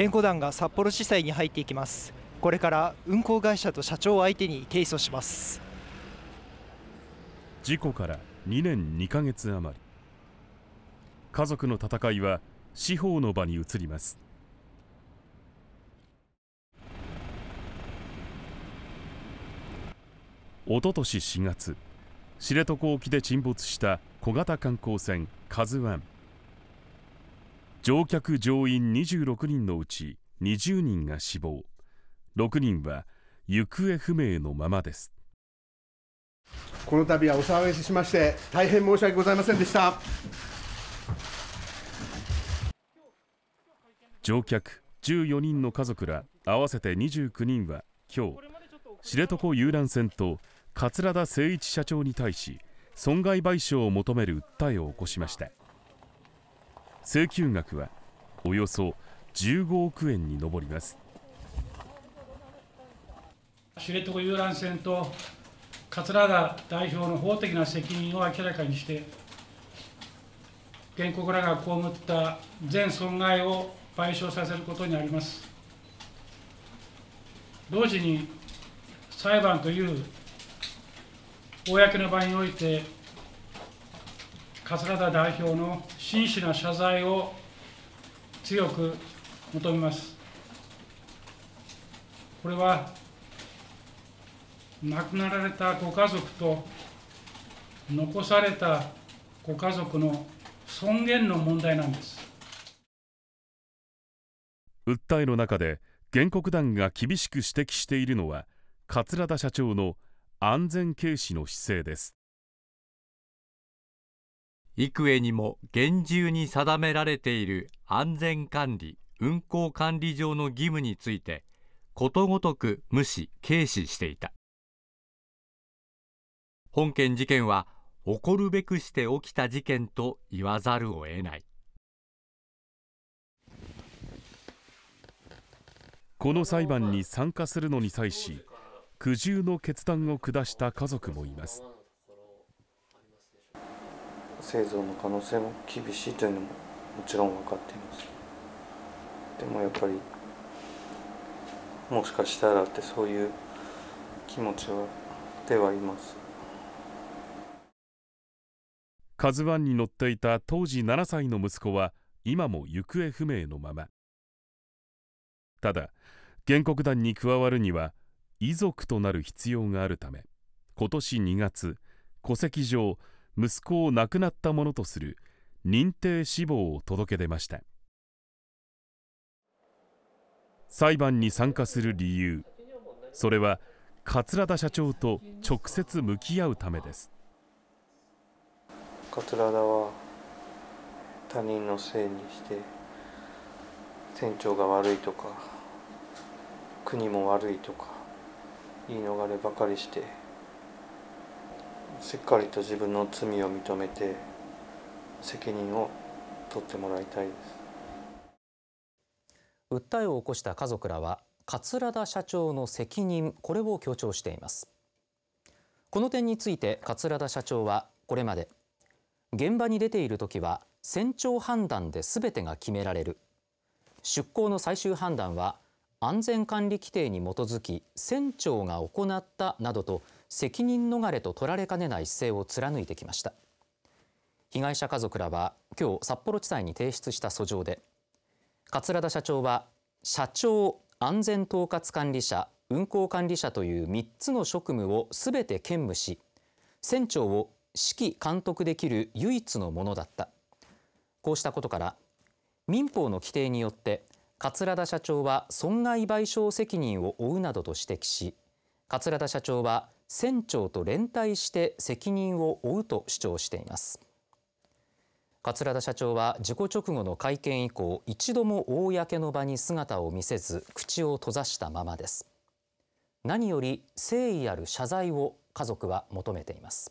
弁護団が札幌地裁に入っていきますこれから運航会社と社長を相手に提訴します事故から2年2ヶ月余り家族の戦いは司法の場に移ります一昨年し4月知床沖で沈没した小型観光船「カズワン乗客乗員26人のうち20人が死亡6人は行方不明のままですこの度はお騒がせしまして大変申し訳ございませんでした乗客14人の家族ら合わせて29人は今日知床遊覧船と桂田精一社長に対し損害賠償を求める訴えを起こしました請求額はおよそ15億円に上ります知床遊覧船と桂田代表の法的な責任を明らかにして原告らが被った全損害を賠償させることになります同時に裁判という公の場において桂田代表の真摯な謝罪を強く求めます。これは亡くなられたご家族と残されたご家族の尊厳の問題なんです訴えの中で原告団が厳しく指摘しているのは桂田社長の安全軽視の姿勢です幾重にも厳重に定められている安全管理運行管理上の義務についてことごとく無視軽視していた本件事件は起こるべくして起きた事件と言わざるを得ないこの裁判に参加するのに際し苦渋の決断を下した家族もいます製造の可能性も厳しいというのももちろん分かっていますでもやっぱりもしかしたらってそういう気持ちはではいます「KAZUⅠ」に乗っていた当時7歳の息子は今も行方不明のままただ原告団に加わるには遺族となる必要があるため今年2月戸籍上息子を亡くなったものとする認定死亡を届け出ました裁判に参加する理由それは桂田社長と直接向き合うためです桂田は他人のせいにして船長が悪いとか国も悪いとか言い逃ればかりしてしっかりと自分の罪を認めて責任を取ってもらいたいです訴えを起こした家族らは桂田社長の責任これを強調していますこの点について桂田社長はこれまで現場に出ている時は船長判断で全てが決められる出航の最終判断は安全管理規定に基づき船長が行ったなどと責任逃れと取られかねない姿勢を貫いてきました被害者家族らは今日札幌地裁に提出した訴状で桂田社長は社長安全統括管理者運航管理者という3つの職務をすべて兼務し船長を指揮監督できる唯一のものだったこうしたことから民法の規定によって桂田社長は損害賠償責任を負うなどと指摘し桂田社長は船長と連帯して責任を負うと主張しています桂田社長は事故直後の会見以降一度も公の場に姿を見せず口を閉ざしたままです何より誠意ある謝罪を家族は求めています